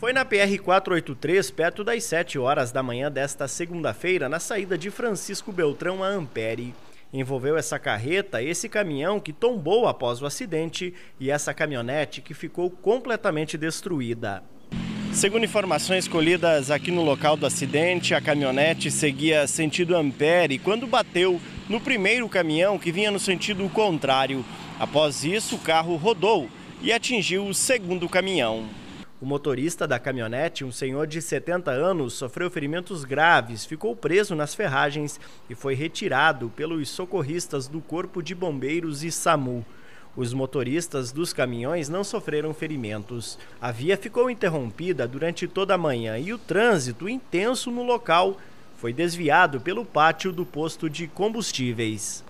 Foi na PR-483, perto das 7 horas da manhã desta segunda-feira, na saída de Francisco Beltrão a Ampere. Envolveu essa carreta, esse caminhão que tombou após o acidente e essa caminhonete que ficou completamente destruída. Segundo informações colhidas aqui no local do acidente, a caminhonete seguia sentido Ampere quando bateu no primeiro caminhão que vinha no sentido contrário. Após isso, o carro rodou e atingiu o segundo caminhão. O motorista da caminhonete, um senhor de 70 anos, sofreu ferimentos graves, ficou preso nas ferragens e foi retirado pelos socorristas do Corpo de Bombeiros e SAMU. Os motoristas dos caminhões não sofreram ferimentos. A via ficou interrompida durante toda a manhã e o trânsito intenso no local foi desviado pelo pátio do posto de combustíveis.